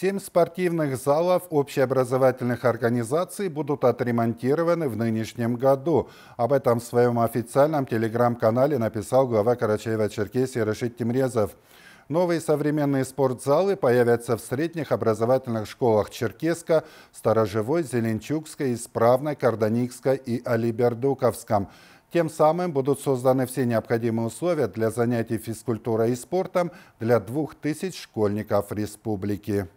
Семь спортивных залов общеобразовательных организаций будут отремонтированы в нынешнем году. Об этом в своем официальном телеграм-канале написал глава Карачаева-Черкесии Рашид Тимрезов. Новые современные спортзалы появятся в средних образовательных школах Черкеска, Сторожевой, Зеленчукской, Исправной, Карданикской и Алибердуковском. Тем самым будут созданы все необходимые условия для занятий физкультурой и спортом для 2000 школьников республики.